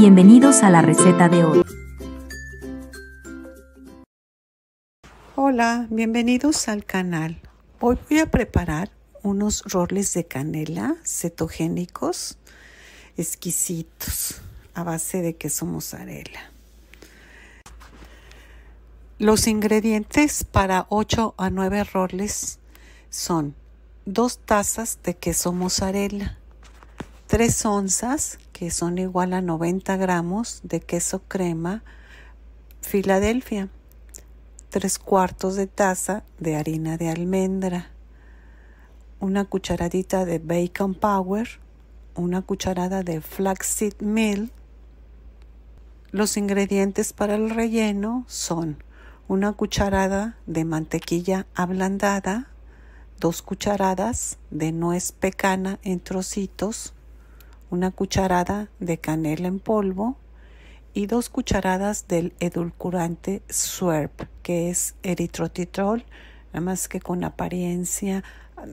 Bienvenidos a la receta de hoy. Hola, bienvenidos al canal. Hoy voy a preparar unos roles de canela cetogénicos exquisitos a base de queso mozzarella. Los ingredientes para 8 a 9 roles son 2 tazas de queso mozzarella, 3 onzas que son igual a 90 gramos de queso crema Filadelfia, 3 cuartos de taza de harina de almendra, una cucharadita de bacon power, una cucharada de flaxseed meal. Los ingredientes para el relleno son una cucharada de mantequilla ablandada, dos cucharadas de nuez pecana en trocitos, una cucharada de canela en polvo y dos cucharadas del edulcorante Swerp, que es eritrotitrol, nada más que con apariencia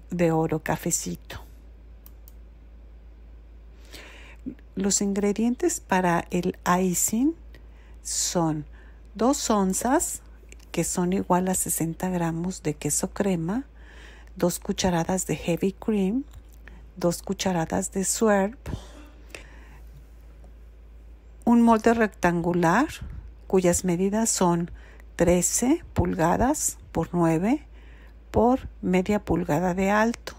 de oro cafecito. Los ingredientes para el icing son dos onzas, que son igual a 60 gramos de queso crema, dos cucharadas de heavy cream, dos cucharadas de swerp un molde rectangular cuyas medidas son 13 pulgadas por 9 por media pulgada de alto.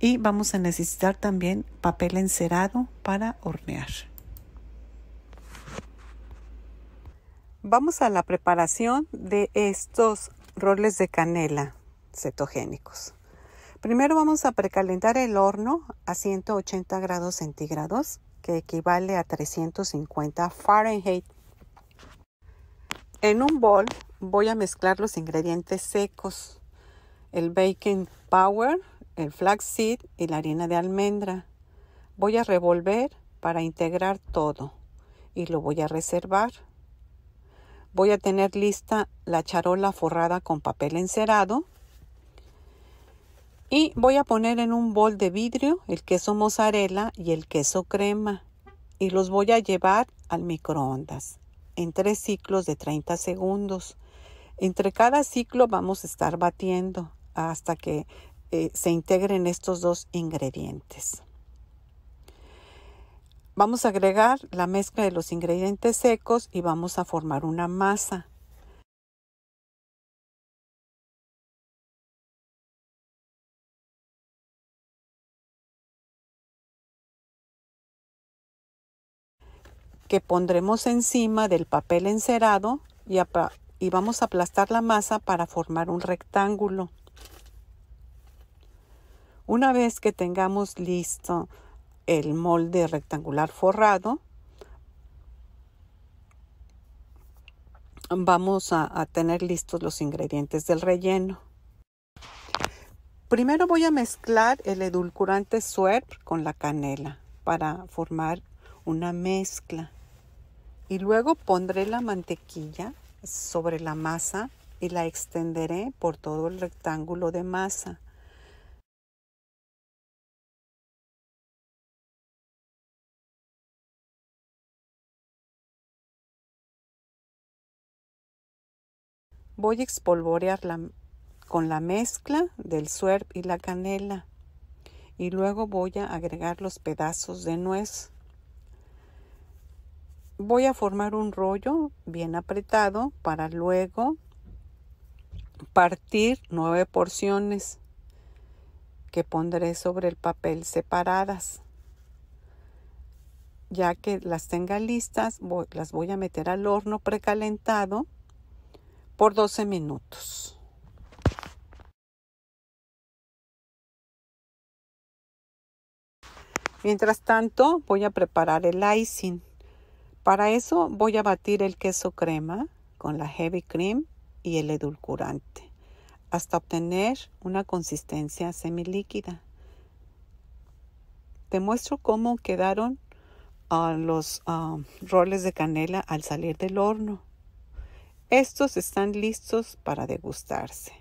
Y vamos a necesitar también papel encerado para hornear. Vamos a la preparación de estos roles de canela cetogénicos. Primero vamos a precalentar el horno a 180 grados centígrados, que equivale a 350 Fahrenheit. En un bol voy a mezclar los ingredientes secos, el baking power, el flaxseed y la harina de almendra. Voy a revolver para integrar todo y lo voy a reservar. Voy a tener lista la charola forrada con papel encerado y voy a poner en un bol de vidrio el queso mozzarella y el queso crema y los voy a llevar al microondas en tres ciclos de 30 segundos. Entre cada ciclo vamos a estar batiendo hasta que eh, se integren estos dos ingredientes. Vamos a agregar la mezcla de los ingredientes secos y vamos a formar una masa. que pondremos encima del papel encerado y, vamos a aplastar la masa para formar un rectángulo. Una vez que tengamos listo el molde rectangular forrado, vamos a, tener listos los ingredientes del relleno. Primero voy a mezclar el edulcorante suer con la canela para formar una mezcla. Y luego pondré la mantequilla sobre la masa y la extenderé por todo el rectángulo de masa. Voy a espolvorearla con la mezcla del suerp y la canela y luego voy a agregar los pedazos de nuez voy a formar un rollo bien apretado para luego partir nueve porciones que pondré sobre el papel separadas. Ya que las tenga listas, las voy a meter al horno precalentado por 12 minutos. Mientras tanto, voy a preparar el icing. Para eso voy a batir el queso crema con la heavy cream y el edulcorante hasta obtener una consistencia semilíquida. Te muestro cómo quedaron ah, los ah, roles de canela al salir del horno. Estos están listos para degustarse.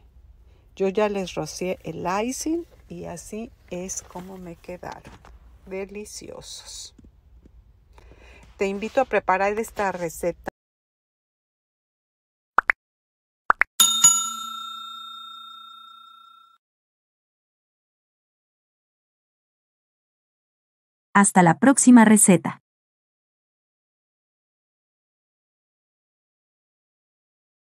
Yo ya les rocié el icing y así es como me quedaron. Deliciosos te invito a preparar esta receta. Hasta la próxima receta.